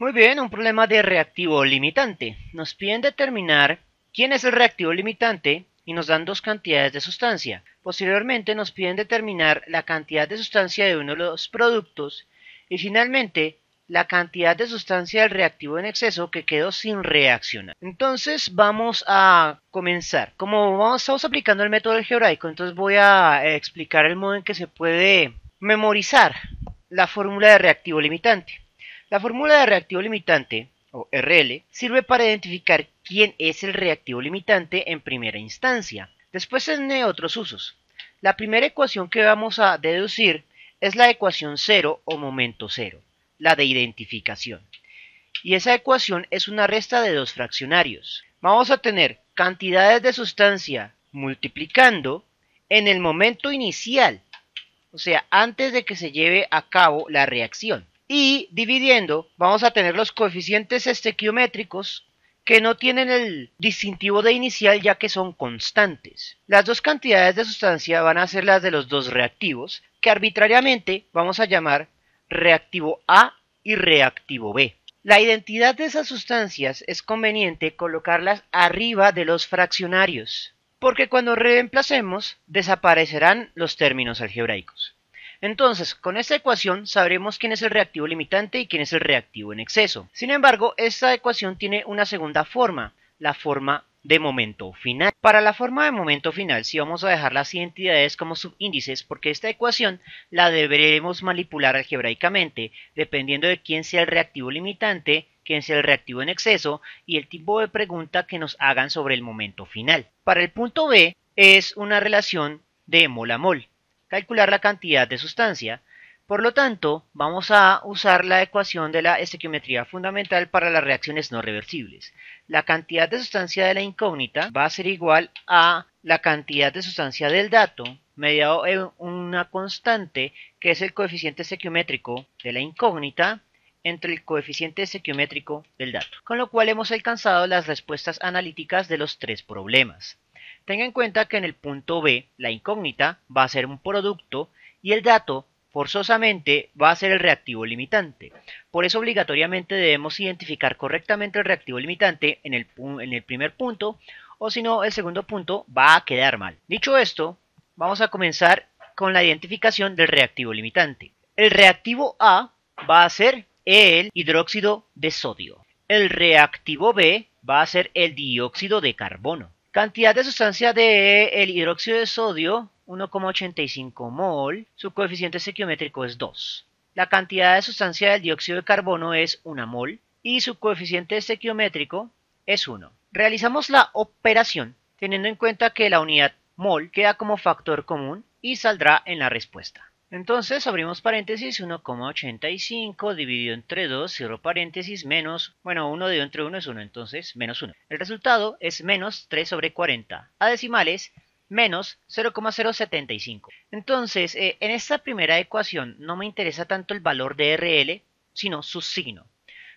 Muy bien, un problema de reactivo limitante. Nos piden determinar quién es el reactivo limitante y nos dan dos cantidades de sustancia. Posteriormente nos piden determinar la cantidad de sustancia de uno de los productos y finalmente la cantidad de sustancia del reactivo en exceso que quedó sin reaccionar. Entonces vamos a comenzar. Como vamos, estamos aplicando el método algebraico, entonces voy a eh, explicar el modo en que se puede memorizar la fórmula de reactivo limitante. La fórmula de reactivo limitante, o RL, sirve para identificar quién es el reactivo limitante en primera instancia. Después tiene otros usos. La primera ecuación que vamos a deducir es la ecuación cero o momento cero, la de identificación. Y esa ecuación es una resta de dos fraccionarios. Vamos a tener cantidades de sustancia multiplicando en el momento inicial, o sea, antes de que se lleve a cabo la reacción y dividiendo vamos a tener los coeficientes estequiométricos que no tienen el distintivo de inicial ya que son constantes. Las dos cantidades de sustancia van a ser las de los dos reactivos que arbitrariamente vamos a llamar reactivo A y reactivo B. La identidad de esas sustancias es conveniente colocarlas arriba de los fraccionarios, porque cuando reemplacemos desaparecerán los términos algebraicos. Entonces, con esta ecuación sabremos quién es el reactivo limitante y quién es el reactivo en exceso. Sin embargo, esta ecuación tiene una segunda forma, la forma de momento final. Para la forma de momento final, sí vamos a dejar las identidades como subíndices, porque esta ecuación la deberemos manipular algebraicamente, dependiendo de quién sea el reactivo limitante, quién sea el reactivo en exceso y el tipo de pregunta que nos hagan sobre el momento final. Para el punto B, es una relación de mol a mol calcular la cantidad de sustancia. Por lo tanto, vamos a usar la ecuación de la estequiometría fundamental para las reacciones no reversibles. La cantidad de sustancia de la incógnita va a ser igual a la cantidad de sustancia del dato mediado en una constante que es el coeficiente estequiométrico de la incógnita entre el coeficiente estequiométrico del dato, con lo cual hemos alcanzado las respuestas analíticas de los tres problemas. Tenga en cuenta que en el punto B, la incógnita va a ser un producto y el dato forzosamente va a ser el reactivo limitante. Por eso obligatoriamente debemos identificar correctamente el reactivo limitante en el, en el primer punto o si no el segundo punto va a quedar mal. Dicho esto, vamos a comenzar con la identificación del reactivo limitante. El reactivo A va a ser el hidróxido de sodio. El reactivo B va a ser el dióxido de carbono. Cantidad de sustancia de el hidróxido de sodio, 1,85 mol. Su coeficiente estequiométrico es 2. La cantidad de sustancia del dióxido de carbono es 1 mol y su coeficiente estequiométrico es 1. Realizamos la operación teniendo en cuenta que la unidad mol queda como factor común y saldrá en la respuesta. Entonces abrimos paréntesis 1,85 dividido entre 2, cierro paréntesis, menos, bueno, 1 dividido entre 1 es 1, entonces menos 1. El resultado es menos 3 sobre 40. A decimales, menos 0,075. Entonces, eh, en esta primera ecuación no me interesa tanto el valor de RL, sino su signo.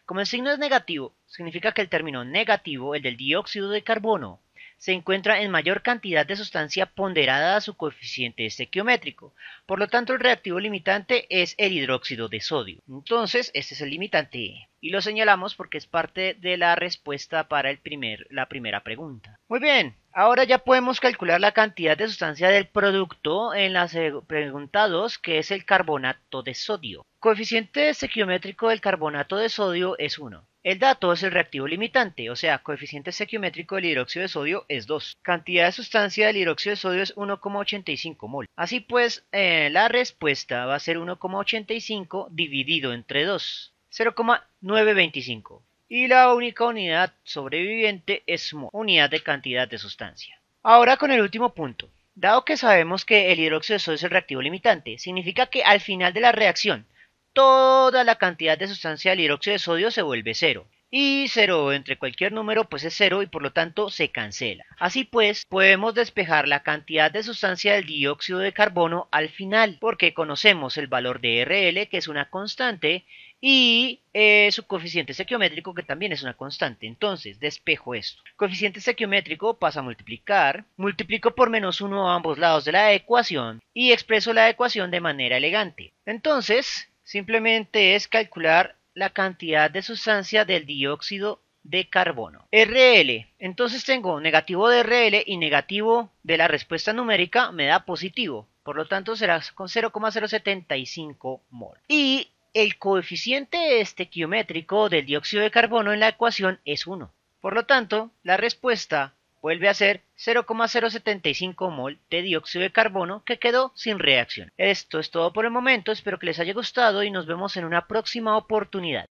Como el signo es negativo, significa que el término negativo, el del dióxido de carbono, se encuentra en mayor cantidad de sustancia ponderada a su coeficiente estequiométrico. Por lo tanto, el reactivo limitante es el hidróxido de sodio. Entonces, este es el limitante e. y lo señalamos porque es parte de la respuesta para el primer, la primera pregunta. Muy bien, ahora ya podemos calcular la cantidad de sustancia del producto en la eh, pregunta 2, que es el carbonato de sodio. Coeficiente estequiométrico del carbonato de sodio es 1. El dato es el reactivo limitante, o sea, coeficiente sequiométrico del hidróxido de sodio es 2. Cantidad de sustancia del hidróxido de sodio es 1,85 mol. Así pues, eh, la respuesta va a ser 1,85 dividido entre 2, 0,925. Y la única unidad sobreviviente es mol, unidad de cantidad de sustancia. Ahora con el último punto. Dado que sabemos que el hidróxido de sodio es el reactivo limitante, significa que al final de la reacción toda la cantidad de sustancia del hidróxido de sodio se vuelve cero. Y cero entre cualquier número pues es cero y por lo tanto se cancela. Así pues, podemos despejar la cantidad de sustancia del dióxido de carbono al final, porque conocemos el valor de RL que es una constante y eh, su coeficiente estequiométrico que también es una constante. Entonces, despejo esto. Coeficiente estequiométrico pasa a multiplicar, multiplico por menos uno a ambos lados de la ecuación y expreso la ecuación de manera elegante. Entonces, Simplemente es calcular la cantidad de sustancia del dióxido de carbono. RL. Entonces tengo negativo de RL y negativo de la respuesta numérica me da positivo. Por lo tanto será con 0,075 mol. Y el coeficiente estequiométrico del dióxido de carbono en la ecuación es 1. Por lo tanto, la respuesta vuelve a ser 0,075 mol de dióxido de carbono que quedó sin reacción. Esto es todo por el momento, espero que les haya gustado y nos vemos en una próxima oportunidad.